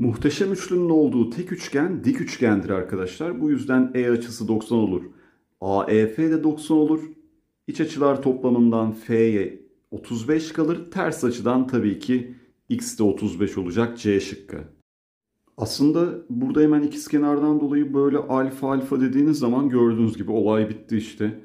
Muhteşem üçlünün olduğu tek üçgen dik üçgendir arkadaşlar. Bu yüzden E açısı 90 olur. AEF de 90 olur. İç açılar toplamından F'ye 35 kalır. Ters açıdan tabii ki X de 35 olacak C şıkkı. Aslında burada hemen ikizkenardan dolayı böyle alfa alfa dediğiniz zaman gördüğünüz gibi olay bitti işte.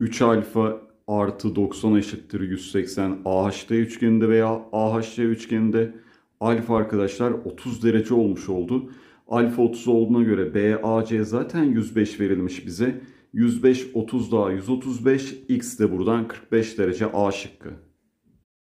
3 alfa artı 90 eşittir 180 AHD üçgeninde veya AHC üçgeninde Alfa arkadaşlar 30 derece olmuş oldu. Alfa 30 olduğuna göre BAC zaten 105 verilmiş bize. 105 30 daha 135 x de buradan 45 derece A şıkkı.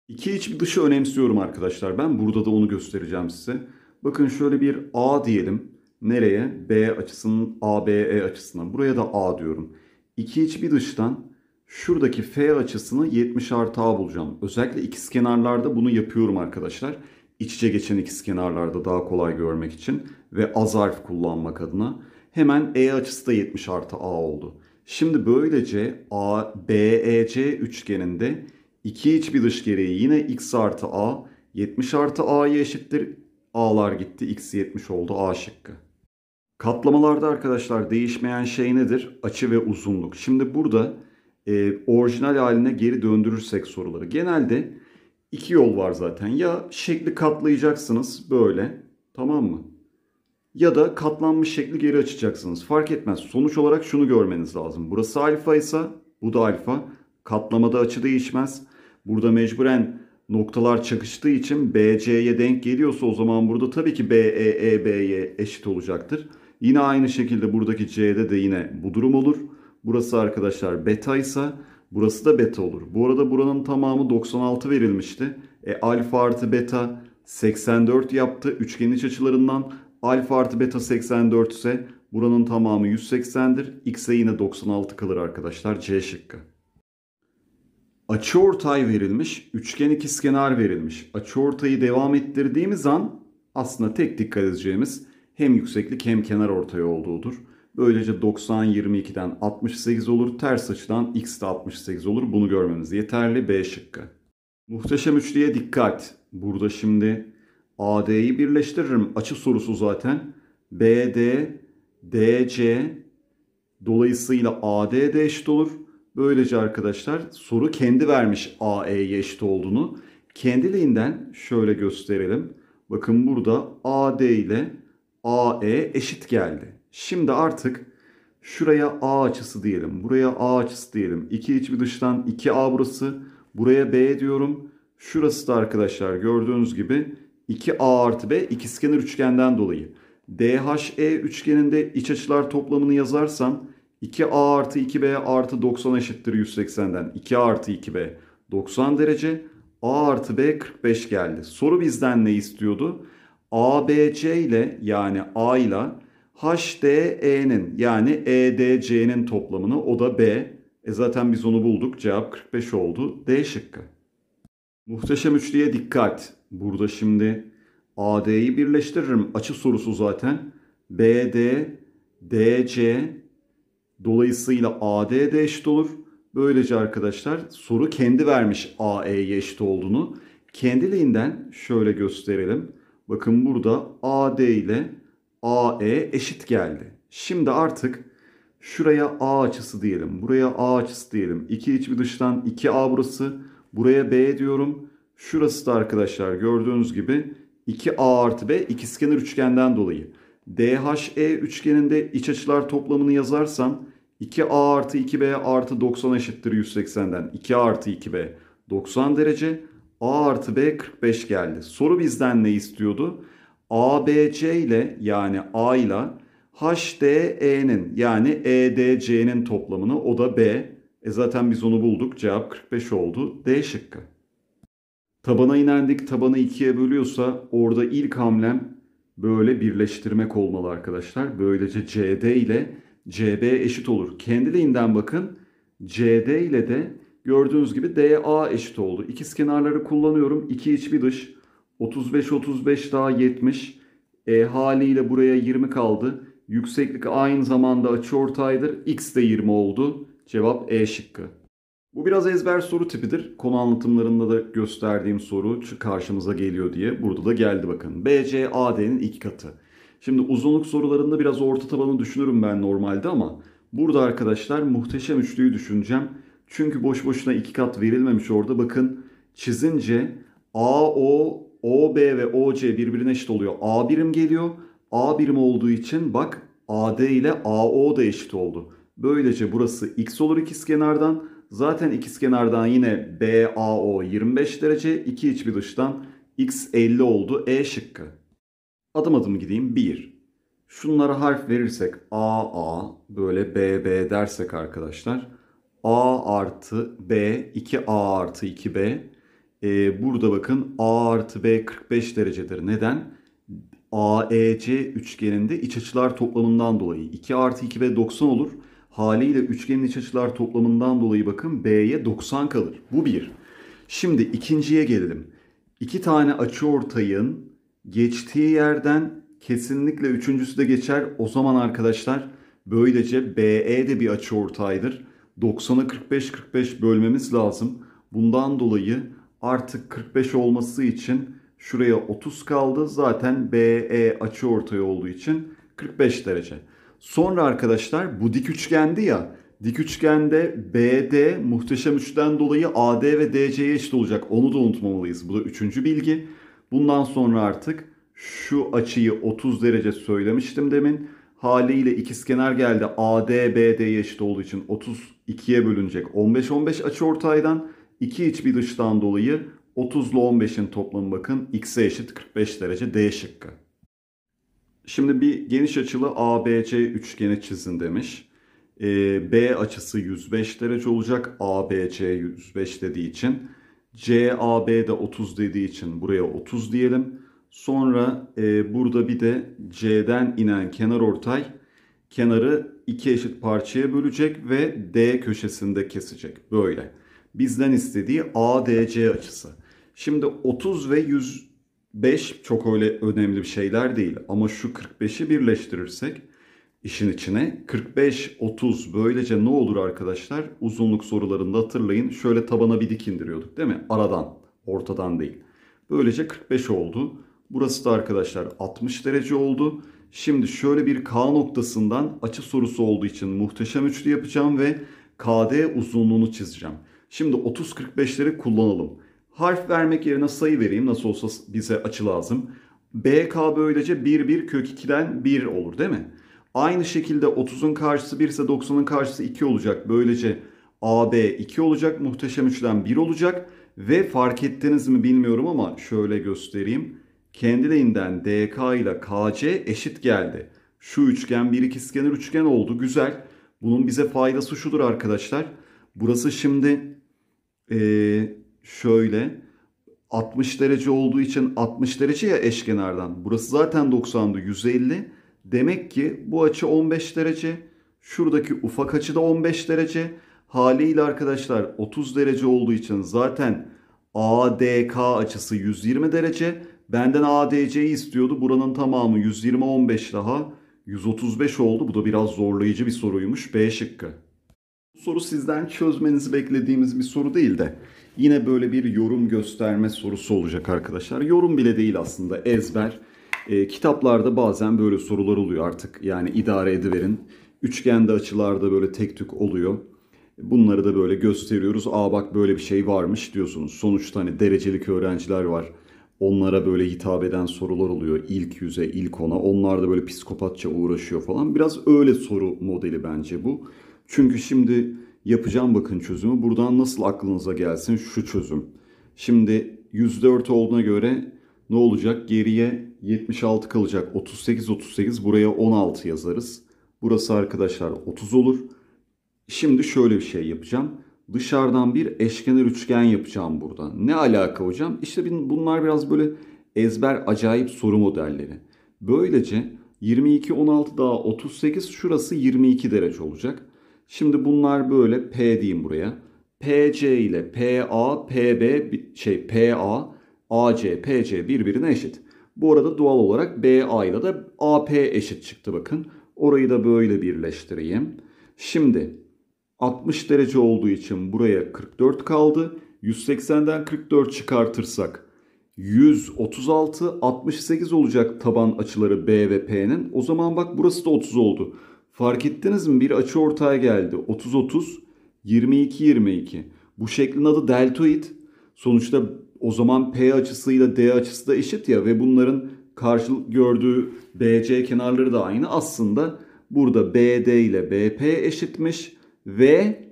İki iç dışı önemsiyorum arkadaşlar. Ben burada da onu göstereceğim size. Bakın şöyle bir A diyelim. Nereye? B açısının ABE açısına. Buraya da A diyorum. İki iç bir dıştan şuradaki F açısını 70 artı A bulacağım. Özellikle ikiz kenarlarda bunu yapıyorum arkadaşlar iç içe geçen ikiz kenarlarda daha kolay görmek için ve az harf kullanmak adına hemen E açısı da 70 artı A oldu. Şimdi böylece A, BEC üçgeninde iki iç bir dış gereği yine x artı a 70 artı a'ya eşittir. A'lar gitti x 70 oldu a şıkkı. Katlamalarda arkadaşlar değişmeyen şey nedir? Açı ve uzunluk. Şimdi burada e, orijinal haline geri döndürürsek soruları. Genelde iki yol var zaten. Ya şekli katlayacaksınız böyle tamam mı? Ya da katlanmış şekli geri açacaksınız. Fark etmez. Sonuç olarak şunu görmeniz lazım. Burası alfa ise bu da alfa. Katlamada açı değişmez. Burada mecburen noktalar çakıştığı için BC'ye denk geliyorsa o zaman burada tabii ki BE, e, eşit olacaktır. Yine aynı şekilde buradaki C'de de yine bu durum olur. Burası arkadaşlar beta ise Burası da beta olur. Bu arada buranın tamamı 96 verilmişti. E alfa artı beta 84 yaptı. Üçgenin iç açılarından alfa artı beta 84 ise buranın tamamı 180'dir. X'e yine 96 kalır arkadaşlar C şıkkı. Açıortay verilmiş, üçgen ikizkenar verilmiş. Açıortayı devam ettirdiğimiz an aslında tek dikkat edeceğimiz hem yükseklik hem kenar ortay olduğudur. Böylece 90 22'den 68 olur. Ters açıdan x de 68 olur. Bunu görmemiz yeterli. B şıkkı. Muhteşem üçlüye dikkat. Burada şimdi AD'yi birleştiririm. Açı sorusu zaten. BD, DC dolayısıyla AD'de eşit olur. Böylece arkadaşlar soru kendi vermiş AE'ye eşit olduğunu. Kendiliğinden şöyle gösterelim. Bakın burada AD ile AE eşit geldi. Şimdi artık şuraya A açısı diyelim. Buraya A açısı diyelim. İki iç bir dıştan 2A burası. Buraya B diyorum. Şurası da arkadaşlar gördüğünüz gibi 2A artı B ikizkenar üçgenden dolayı. DHE üçgeninde iç açılar toplamını yazarsam 2A artı 2B artı 90 eşittir 180'den. 2A artı 2B 90 derece. A artı B 45 geldi. Soru bizden ne istiyordu? ABC ile yani A ile HDE'nin yani EDC'nin toplamını o da B. E zaten biz onu bulduk. Cevap 45 oldu. D şıkkı. Muhteşem üçlüye dikkat. Burada şimdi AD'yi birleştiririm. Açı sorusu zaten. BD, DC dolayısıyla AD de eşit olur. Böylece arkadaşlar soru kendi vermiş AE'ye eşit olduğunu. Kendiliğinden şöyle gösterelim. Bakın burada AD ile AE eşit geldi. Şimdi artık şuraya A açısı diyelim. Buraya A açısı diyelim. 2 iç bir dıştan 2A burası. Buraya B diyorum. Şurası da arkadaşlar gördüğünüz gibi 2A artı B ikizkenar üçgenden dolayı. DHE üçgeninde iç açılar toplamını yazarsam 2A artı 2B artı 90 eşittir 180'den. 2A artı 2B 90 derece. A artı B 45 geldi. Soru bizden ne istiyordu? ABC ile yani A ile HDE'nin yani EDC'nin toplamını o da B. E zaten biz onu bulduk. Cevap 45 oldu. D şıkkı. Tabana inendik. Tabanı ikiye bölüyorsa orada ilk hamlem böyle birleştirmek olmalı arkadaşlar. Böylece CD ile CB eşit olur. Kendiliğinden bakın. CD ile de gördüğünüz gibi DA eşit oldu. İkiz kenarları kullanıyorum. İki iç bir dış. 35-35 daha 70. E, haliyle buraya 20 kaldı. Yükseklik aynı zamanda açı ortaydır. X de 20 oldu. Cevap E şıkkı. Bu biraz ezber soru tipidir. Konu anlatımlarında da gösterdiğim soru karşımıza geliyor diye. Burada da geldi bakın. BC AD'nin iki katı. Şimdi uzunluk sorularında biraz orta tabanı düşünürüm ben normalde ama burada arkadaşlar muhteşem üçlüyü düşüneceğim. Çünkü boş boşuna iki kat verilmemiş orada. Bakın çizince AO OB ve OC birbirine eşit oluyor. A birim geliyor. A birim olduğu için bak AD ile AO da eşit oldu. Böylece burası x olur ikizkenardan. Zaten ikizkenardan yine BAO 25 derece, iki iç bir dıştan x 50 oldu E şıkkı. Adım adım gideyim. 1. Şunlara harf verirsek AA böyle BB dersek arkadaşlar A artı B 2A artı 2B e, burada bakın A artı B 45 derecedir. Neden? AEC üçgeninde iç açılar toplamından dolayı 2 artı 2 B 90 olur. Haliyle üçgenin iç açılar toplamından dolayı bakın B'ye 90 kalır. Bu bir. Şimdi ikinciye gelelim. İki tane açı ortayın geçtiği yerden kesinlikle üçüncüsü de geçer. O zaman arkadaşlar böylece BE de bir açı ortaydır. 90'a 45 45 bölmemiz lazım. Bundan dolayı artık 45 olması için şuraya 30 kaldı. Zaten BE açı ortaya olduğu için 45 derece. Sonra arkadaşlar bu dik üçgendi ya. Dik üçgende BD muhteşem üçten dolayı AD ve DC'ye eşit olacak. Onu da unutmamalıyız. Bu da üçüncü bilgi. Bundan sonra artık şu açıyı 30 derece söylemiştim demin. Haliyle ikizkenar geldi. AD BD'ye eşit olduğu için 32'ye bölünecek. 15-15 açı ortaydan. 2 iç bir dıştan dolayı 30 ile 15'in toplamı bakın x'e eşit 45 derece D şıkkı. Şimdi bir geniş açılı ABC üçgeni çizin demiş. E, B açısı 105 derece olacak. ABC 105 dediği için. CAB de 30 dediği için buraya 30 diyelim. Sonra e, burada bir de C'den inen kenar ortay kenarı iki eşit parçaya bölecek ve D köşesinde kesecek. Böyle bizden istediği ADC açısı. Şimdi 30 ve 105 çok öyle önemli bir şeyler değil ama şu 45'i birleştirirsek işin içine 45 30 böylece ne olur arkadaşlar? Uzunluk sorularında hatırlayın. Şöyle tabana bir dik indiriyorduk değil mi? Aradan, ortadan değil. Böylece 45 oldu. Burası da arkadaşlar 60 derece oldu. Şimdi şöyle bir K noktasından açı sorusu olduğu için muhteşem üçlü yapacağım ve KD uzunluğunu çizeceğim. Şimdi 30-45'leri kullanalım. Harf vermek yerine sayı vereyim. Nasıl olsa bize açı lazım. BK böylece 1 1 kök 2'den 1 olur değil mi? Aynı şekilde 30'un karşısı 1 ise 90'ın karşısı 2 olacak. Böylece AB 2 olacak. Muhteşem üçlem 1 olacak. Ve fark ettiniz mi bilmiyorum ama şöyle göstereyim. Kendiliğinden DK ile KC eşit geldi. Şu üçgen bir ikizkenar üçgen oldu. Güzel. Bunun bize faydası şudur arkadaşlar. Burası şimdi ee, şöyle 60 derece olduğu için 60 derece ya eşkenardan. Burası zaten 90'dı 150. Demek ki bu açı 15 derece. Şuradaki ufak açı da 15 derece. Haliyle arkadaşlar 30 derece olduğu için zaten ADK açısı 120 derece. Benden ADC'yi istiyordu. Buranın tamamı 120-15 daha. 135 oldu. Bu da biraz zorlayıcı bir soruymuş. B şıkkı soru sizden çözmenizi beklediğimiz bir soru değil de yine böyle bir yorum gösterme sorusu olacak arkadaşlar. Yorum bile değil aslında ezber. E, kitaplarda bazen böyle sorular oluyor artık yani idare ediverin. Üçgende açılarda böyle tek tük oluyor. Bunları da böyle gösteriyoruz. Aa bak böyle bir şey varmış diyorsunuz. Sonuçta hani derecelik öğrenciler var onlara böyle hitap eden sorular oluyor. İlk yüze, ilk ona. Onlar da böyle psikopatça uğraşıyor falan. Biraz öyle soru modeli bence bu. Çünkü şimdi yapacağım bakın çözümü. Buradan nasıl aklınıza gelsin şu çözüm. Şimdi 104 olduğuna göre ne olacak? Geriye 76 kalacak. 38 38 buraya 16 yazarız. Burası arkadaşlar 30 olur. Şimdi şöyle bir şey yapacağım dışarıdan bir eşkenar üçgen yapacağım burada. Ne alaka hocam? İşte bunlar biraz böyle ezber acayip soru modelleri. Böylece 22, 16 daha 38 şurası 22 derece olacak. Şimdi bunlar böyle P diyeyim buraya. PC ile PA, PB şey PA, AC, PC birbirine eşit. Bu arada doğal olarak BA ile de AP eşit çıktı bakın. Orayı da böyle birleştireyim. Şimdi 60 derece olduğu için buraya 44 kaldı. 180'den 44 çıkartırsak 136, 68 olacak taban açıları B ve P'nin. O zaman bak burası da 30 oldu. Fark ettiniz mi? Bir açı ortaya geldi. 30, 30, 22, 22. Bu şeklin adı deltoid. Sonuçta o zaman P açısıyla D açısı da eşit ya ve bunların karşılık gördüğü BC kenarları da aynı. Aslında burada BD ile BP eşitmiş ve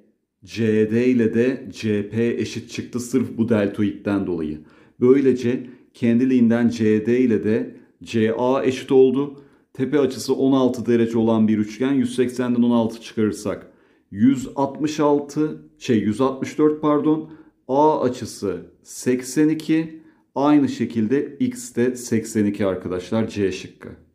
CD ile de CP eşit çıktı sırf bu deltoidden dolayı. Böylece kendiliğinden CD ile de CA eşit oldu. Tepe açısı 16 derece olan bir üçgen 180'den 16 çıkarırsak 166 şey 164 pardon A açısı 82 aynı şekilde X de 82 arkadaşlar C şıkkı.